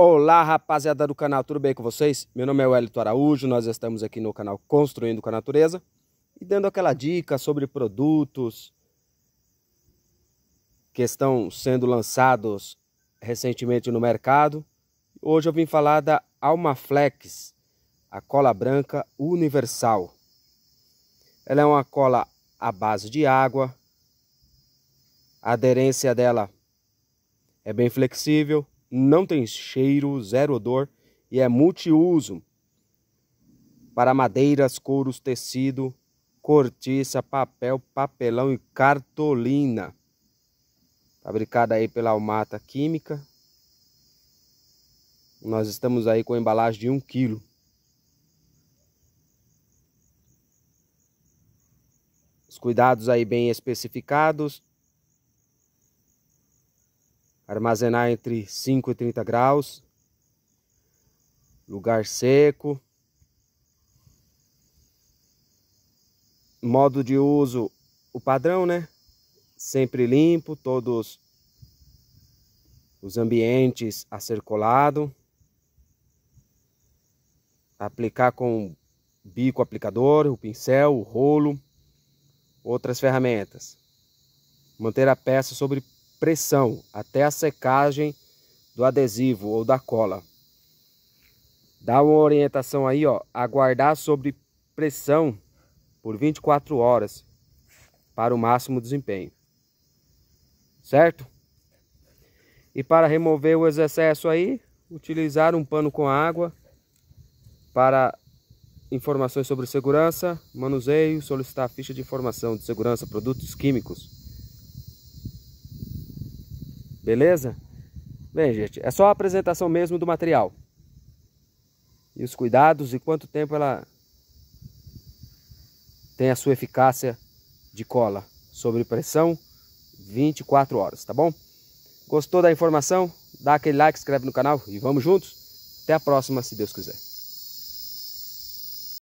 Olá, rapaziada do canal, tudo bem com vocês? Meu nome é Wellington Araújo, nós estamos aqui no canal Construindo com a Natureza e dando aquela dica sobre produtos que estão sendo lançados recentemente no mercado. Hoje eu vim falar da Almaflex, a cola branca universal. Ela é uma cola à base de água, a aderência dela é bem flexível, não tem cheiro, zero odor e é multiuso para madeiras, couros, tecido, cortiça, papel, papelão e cartolina. Fabricada aí pela Almata Química. Nós estamos aí com embalagem de 1 um quilo. Os cuidados aí bem especificados armazenar entre 5 e 30 graus, lugar seco. Modo de uso, o padrão, né? Sempre limpo, todos os ambientes a ser colado. Aplicar com bico aplicador, o pincel, o rolo, outras ferramentas. Manter a peça sobre pressão até a secagem do adesivo ou da cola. Dá uma orientação aí, ó, aguardar sobre pressão por 24 horas para o máximo desempenho. Certo? E para remover o excesso aí, utilizar um pano com água para informações sobre segurança, manuseio, solicitar ficha de informação de segurança, produtos químicos. Beleza? Bem, gente, é só a apresentação mesmo do material. E os cuidados e quanto tempo ela tem a sua eficácia de cola sobre pressão 24 horas, tá bom? Gostou da informação? Dá aquele like, inscreve no canal e vamos juntos. Até a próxima, se Deus quiser.